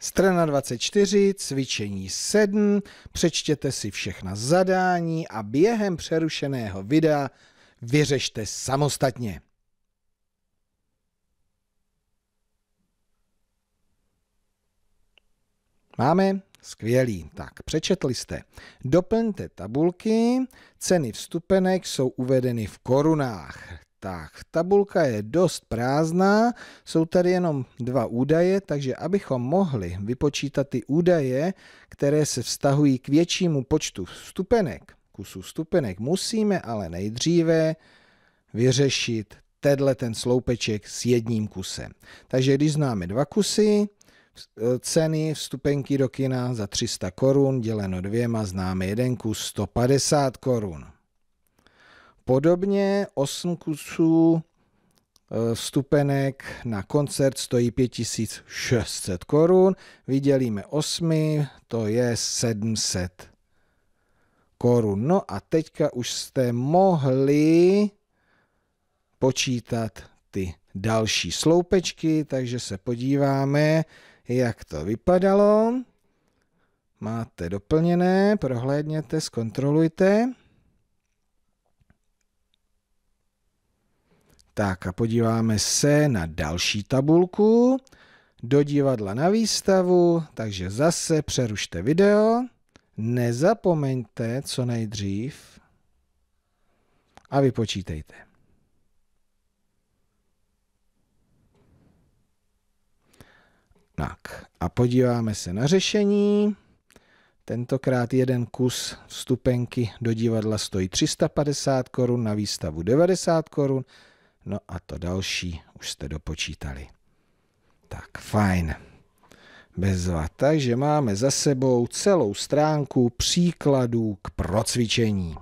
Strana 24, cvičení 7, přečtěte si všechna zadání a během přerušeného videa vyřešte samostatně. Máme? Skvělý. Tak, přečetli jste. Doplňte tabulky. Ceny vstupenek jsou uvedeny v korunách. Tak, tabulka je dost prázdná, jsou tady jenom dva údaje, takže abychom mohli vypočítat ty údaje, které se vztahují k většímu počtu stupenek, kusů stupenek, musíme ale nejdříve vyřešit tenhle ten sloupeček s jedním kusem. Takže když známe dva kusy, e, ceny vstupenky do kina za 300 korun děleno dvěma známe jeden kus 150 korun. Podobně 8 kusů e, vstupenek na koncert stojí 5600 korun, vydělíme 8, to je 700 korun. No a teďka už jste mohli počítat ty další sloupečky, takže se podíváme, jak to vypadalo. Máte doplněné, prohlédněte, zkontrolujte. Tak a podíváme se na další tabulku do divadla na výstavu, takže zase přerušte video. Nezapomeňte co nejdřív a vypočítejte. Tak a podíváme se na řešení. Tentokrát jeden kus vstupenky do divadla stojí 350 korun, na výstavu 90 korun, No a to další už jste dopočítali. Tak fajn. Bezva. Takže máme za sebou celou stránku příkladů k procvičení.